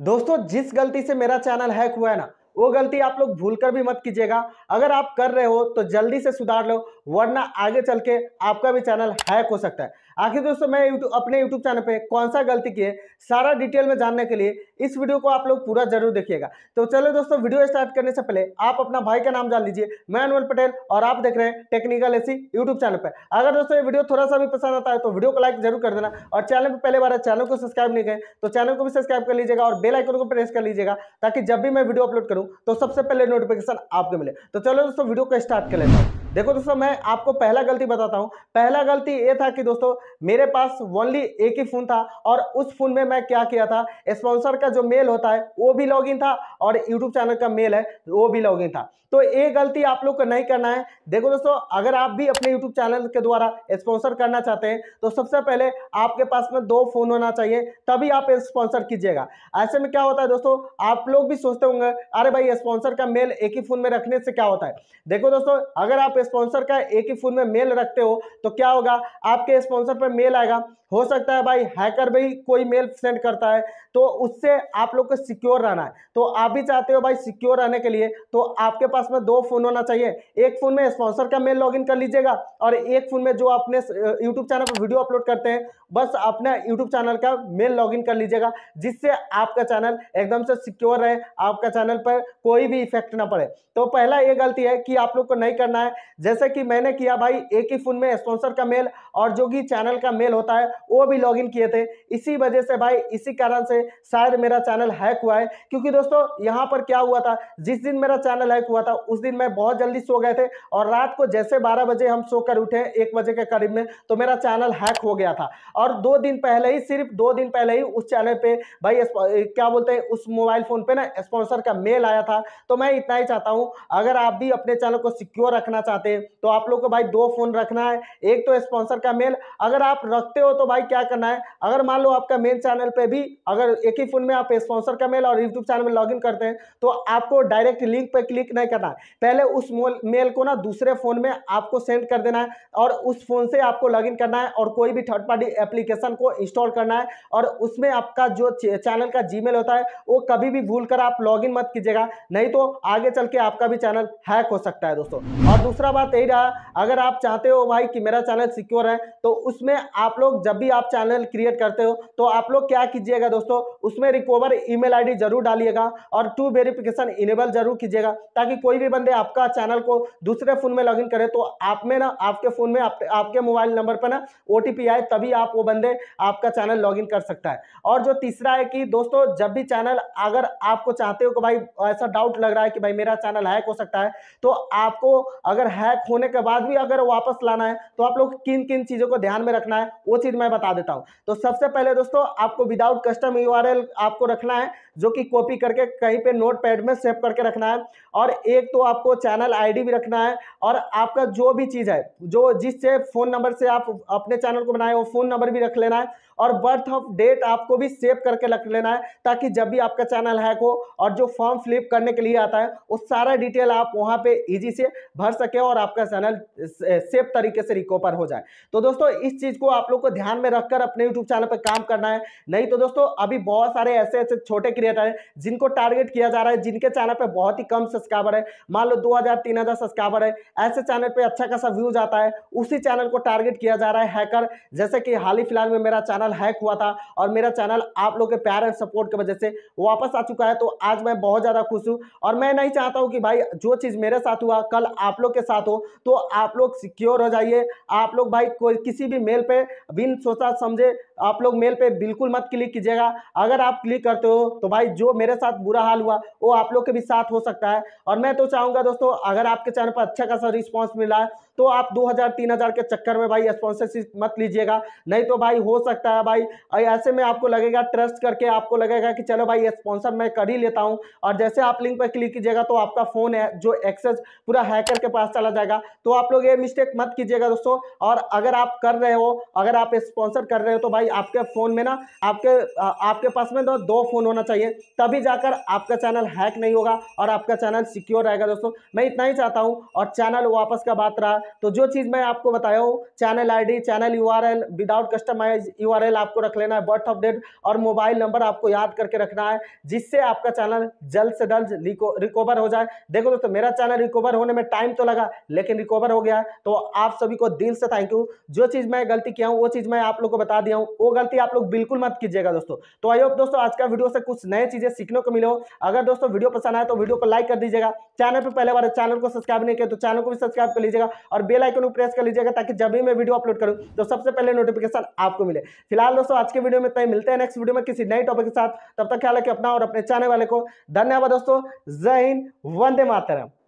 दोस्तों जिस गलती से मेरा चैनल हैक हुआ है ना वो गलती आप लोग भूल कर भी मत कीजिएगा अगर आप कर रहे हो तो जल्दी से सुधार लो वरना आगे चल के आपका भी चैनल हैक हो सकता है आखिर दोस्तों मैं यूट्यूब अपने यूट्यूब चैनल पे कौन सा गलती किए सारा डिटेल में जानने के लिए इस वीडियो को आप लोग पूरा जरूर देखिएगा तो चलो दोस्तों वीडियो स्टार्ट करने से पहले आप अपना भाई का नाम जान लीजिए मैं अनवल पटेल और आप देख रहे हैं टेक्निकल एसी यूट्यूब चैनल पर अगर दोस्तों ये वीडियो थोड़ा सा भी पसंद आता है तो वीडियो को लाइक जरूर कर देना और चैनल पर पहले बार चैनल को सब्सक्राइब नहीं करें तो चैनल को भी सब्सक्राइब कर लीजिएगा और बेलाइकन को प्रेस कर लीजिएगा ताकि जब भी मैं वीडियो अपलोड करूँ तो सबसे पहले नोटिफिकेशन आपको मिले तो चलो दोस्तों वीडियो को स्टार्ट कर लेता हूँ देखो दोस्तों मैं आपको पहला गलती बताता हूँ पहला गलती ये था कि दोस्तों मेरे पास ओनली एक ही फ़ोन था और उस फ़ोन में मैं क्या किया था स्पॉन्सर का जो मेल होता है वो भी लॉगिन था और यूट्यूब चैनल का मेल है वो भी लॉगिन था तो ये गलती आप लोग को नहीं करना है देखो दोस्तों अगर आप भी अपने यूट्यूब चैनल के द्वारा स्पॉन्सर करना चाहते हैं तो सबसे पहले आपके पास में दो फ़ोन होना चाहिए तभी आप स्पॉन्सर कीजिएगा ऐसे में क्या होता है दोस्तों आप लोग भी सोचते होंगे अरे भाई स्पॉन्सर का मेल एक ही फ़ोन में रखने से क्या होता है देखो दोस्तों अगर आप स्पॉन्सर का एक ही फोन में मेल रखते हो तो क्या होगा आपके स्पॉन्सर पर मेल आएगा हो सकता है भाई हैकर भी कोई मेल सेंड करता है तो उससे आप लोग को सिक्योर रहना है तो आप भी चाहते हो भाई सिक्योर रहने के लिए तो आपके पास में दो फोन होना चाहिए एक फोन में स्पॉन्सर का मेल लॉगिन कर लीजिएगा और एक फोन में जो अपने यूट्यूब चैनल पर वीडियो अपलोड करते हैं बस अपना यूट्यूब चैनल का मेल लॉग कर लीजिएगा जिससे आपका चैनल एकदम से सिक्योर रहे आपका चैनल पर कोई भी इफेक्ट ना पड़े तो पहला ये गलती है कि आप लोग को नहीं करना है जैसे कि मैंने किया भाई एक ही फोन में स्पॉन्सर का मेल और जो कि चैनल का मेल होता है वो भी लॉगिन किए थे इसी वजह से भाई इसी कारण से शायद मेरा चैनल हैक हुआ है क्योंकि दोस्तों यहाँ पर क्या हुआ था जिस दिन मेरा चैनल हैक हुआ था उस दिन मैं बहुत जल्दी सो गए थे और रात को जैसे बारह बजे हम सो कर उठे एक बजे के करीब में तो मेरा चैनल हैक हो गया था और दो दिन पहले ही सिर्फ दो दिन पहले ही उस चैनल पे भाई क्या बोलते हैं उस मोबाइल फोन पे ना स्पॉन्सर का मेल आया था तो मैं इतना ही चाहता हूँ अगर आप भी अपने चैनल को सिक्योर रखना चाहते चाहते हैं तो आप लोग को भाई दो फ़ोन रखना है एक तो स्पॉन्सर का मेल अगर आप रखते हो तो भाई क्या करना है अगर मान लो आपका मेन चैनल पर भी अगर एक ही फ़ोन में आप स्पॉन्सर का मेल और यूट्यूब चैनल में लॉग करते हैं तो आपको डायरेक्ट लिंक पर क्लिक नहीं करना है पहले उस मेल को ना दूसरे फ़ोन में आपको सेंड कर देना है और उस फ़ोन से आपको लॉग करना है और कोई भी थर्ड पार्टी एप्लीकेशन को इंस्टॉल करना है और उसमें आपका जो चैनल का जी होता है वो कभी भी भूल आप लॉग मत कीजिएगा नहीं तो आगे चल के आपका भी चैनल हैक हो सकता है दोस्तों और दूसरा बात यही रहा अगर आप चाहते हो भाई कि मेरा चैनल सिक्योर है तो उसमें आप लोग जब भी आप चैनल क्रिएट करते हो तो आप लोग क्या कीजिएगा दोस्तों उसमें रिकवर ईमेल आईडी जरूर डालिएगा और टू वेरिफिकेशन इनेबल जरूर कीजिएगा ताकि कोई भी बंदे आपका चैनल को दूसरे फोन में लॉग करे तो आप में ना आपके फोन में आप, आपके मोबाइल नंबर पर ना ओ आए तभी आप वो बंदे आपका चैनल लॉग कर सकता है और जो तीसरा है कि दोस्तों जब भी चैनल अगर आपको चाहते हो कि भाई ऐसा डाउट लग रहा है कि भाई मेरा चैनल हैक हो सकता है तो आपको अगर है हैक होने के बाद भी अगर वापस लाना है तो आप लोग किन किन चीज़ों को ध्यान में रखना है वो चीज़ मैं बता देता हूं तो सबसे पहले दोस्तों आपको विदाउट कस्टम यू आपको रखना है जो कि कॉपी करके कहीं पे नोट पैड में सेव करके रखना है और एक तो आपको चैनल आईडी भी रखना है और आपका जो भी चीज़ है जो जिससे फ़ोन नंबर से आप अपने चैनल को बनाए वो फ़ोन नंबर भी रख लेना है और बर्थ ऑफ डेट आपको भी सेव करके रख लेना है ताकि जब भी आपका चैनल हैक हो और जो फॉर्म फ्लिप करने के लिए आता है वो सारा डिटेल आप वहाँ पे इजी से भर सके और आपका चैनल सेफ eh, तरीके से रिकवर हो जाए तो दोस्तों इस चीज़ को आप लोग को ध्यान में रखकर अपने यूट्यूब चैनल पर काम करना है नहीं तो दोस्तों अभी बहुत सारे ऐसे ऐसे छोटे क्रिएटर हैं जिनको टारगेट किया जा रहा है जिनके चैनल पर बहुत ही कम सब्सक्राइबर है मान लो दो हज़ार तीन हज़ार सब्सक्राइबर है ऐसे चैनल पर अच्छा खासा व्यूज आता है उसी चैनल को टारगेट किया जा रहा है हैकर जैसे कि हाल ही फिलहाल में मेरा चैनल चैनल हैक हुआ था और मेरा चैनल आप लोग के प्यार एंड सपोर्ट की वजह से वापस आ चुका है तो आज मैं बहुत ज़्यादा खुश हूँ और मैं नहीं चाहता हूँ कि भाई जो चीज़ मेरे साथ हुआ कल आप लोग के साथ हो तो आप लोग सिक्योर हो जाइए आप लोग भाई कोई किसी भी मेल पर बिन सोचा समझे आप लोग मेल पर बिल्कुल मत क्लिक कीजिएगा अगर आप क्लिक करते हो तो भाई जो मेरे साथ बुरा हाल हुआ वो आप लोग के भी साथ हो सकता है और मैं तो चाहूँगा दोस्तों अगर आपके चैनल पर अच्छा खासा रिस्पॉन्स मिला है तो आप 2000 3000 के चक्कर में भाई स्पॉन्सरशिप मत लीजिएगा नहीं तो भाई हो सकता है रहा है भाई और ऐसे में आपको लगेगा ट्रस्ट करके आपको लगेगा कि चलो भाई ये स्पॉन्सर मैं कर ही लेता हूँ और जैसे आप लिंक पर क्लिक कीजिएगा तो आपका फ़ोन है जो एक्सेस पूरा हैकर के पास चला जाएगा तो आप लोग ये मिस्टेक मत कीजिएगा दोस्तों और अगर आप कर रहे हो अगर आप स्पॉन्सर कर रहे हो तो भाई आपके फ़ोन में ना आपके आपके पास में तो दो, फ़ोन होना चाहिए तभी जाकर आपका चैनल हैक नहीं होगा और आपका चैनल सिक्योर रहेगा दोस्तों मैं इतना ही चाहता हूँ और चैनल वापस का बात रहा तो जो चीज़ मैं आपको बताया हूँ channel I channel U R without customize U URL आपको रख लेना है बर्थ अपडेट और मोबाइल नंबर आपको याद करके रखना है जिससे आपका चैनल जल्द से जल्द रिकवर हो जाए देखो दोस्तों मेरा चैनल रिकवर होने में टाइम तो लगा लेकिन रिकवर हो गया तो आप सभी को दिल से थैंक यू जो चीज़ मैं गलती किया हूँ वो चीज़ मैं आप लोग को बता दिया हूँ वो गलती आप लोग बिल्कुल मत कीजिएगा दोस्तों तो आई होप दोस्तों आज का वीडियो से कुछ नए चीज़ें सीखने को मिले हो अगर दोस्तों वीडियो पसंद आए तो वीडियो को लाइक कर दीजिएगा चैनल पर पहले बार चैनल को सब्सक्राइब नहीं किया तो चैनल को भी सब्सक्राइब कर लीजिएगा और बेलाइकन को प्रेस कर लीजिएगा ताकि जब भी मैं वीडियो अपलोड करूँ तो सबसे पहले नोटिफिकेशन आपको मिले फिलहाल दोस्तों आज के वीडियो में तय मिलते हैं नेक्स्ट वीडियो में किसी नए टॉपिक के साथ तब तक ख्याल रखें अपना और अपने चाहने वाले को धन्यवाद दोस्तों जय हिंद वंदे मातरम